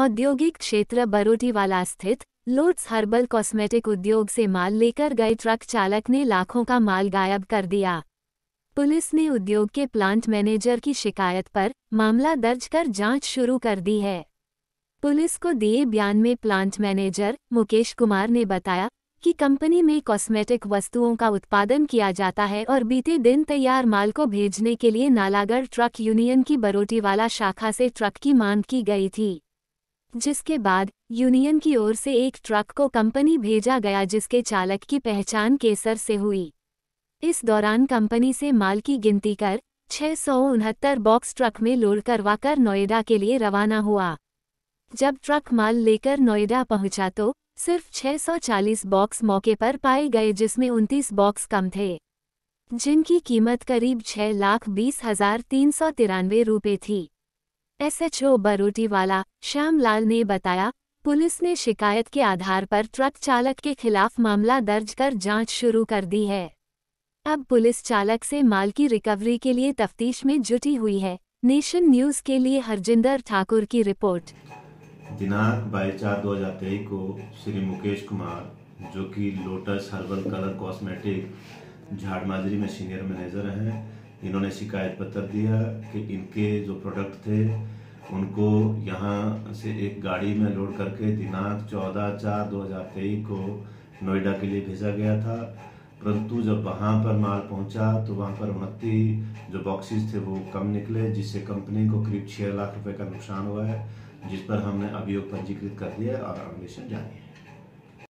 औद्योगिक क्षेत्र बरोटीवाला स्थित लोट्स हर्बल कॉस्मेटिक उद्योग से माल लेकर गए ट्रक चालक ने लाखों का माल गायब कर दिया पुलिस ने उद्योग के प्लांट मैनेजर की शिकायत पर मामला दर्ज कर जांच शुरू कर दी है पुलिस को दिए बयान में प्लांट मैनेजर मुकेश कुमार ने बताया कि कंपनी में कॉस्मेटिक वस्तुओं का उत्पादन किया जाता है और बीते दिन तैयार माल को भेजने के लिए नालागढ़ ट्रक यूनियन की बरोटीवाला शाखा से ट्रक की मांग की गई थी जिसके बाद यूनियन की ओर से एक ट्रक को कंपनी भेजा गया जिसके चालक की पहचान केसर से हुई इस दौरान कंपनी से माल की गिनती कर छह बॉक्स ट्रक में लोड करवाकर नोएडा के लिए रवाना हुआ जब ट्रक माल लेकर नोएडा पहुंचा तो सिर्फ 640 बॉक्स मौके पर पाए गए जिसमें उनतीस बॉक्स कम थे जिनकी कीमत करीब छह लाख बीस हजार तीन सौ तिरानवे रुपये थी एसएचओ बरोटीवाला लाल ने बताया पुलिस ने शिकायत के आधार पर ट्रक चालक के खिलाफ मामला दर्ज कर जांच शुरू कर दी है अब पुलिस चालक से माल की रिकवरी के लिए तफ्तीश में जुटी हुई है नेशन न्यूज के लिए हरजिंदर ठाकुर की रिपोर्ट दिनांक बाईस चार दो हजार तेईस को श्री मुकेश कुमार जो कि Lotus Herbal colour cosmetic Jharmajri में सीनियर मैनेजर हैं इन्होंने शिकायत पत्र दिया कि इनके जो प्रोडक्ट थे उनको यहाँ से एक गाड़ी में लोड करके दिनांक 14 चार 2023 को नोएडा के लिए भेजा गया था परंतु जब वहाँ पर माल पहुँचा तो वहाँ पर उनतीस जो बॉक्सेस थे वो कम निकले जिससे कंपनी को करीब छः लाख रुपए का नुकसान हुआ है जिस पर हमने अभियोग पंजीकृत कर दिया और अन्वेषण जारी है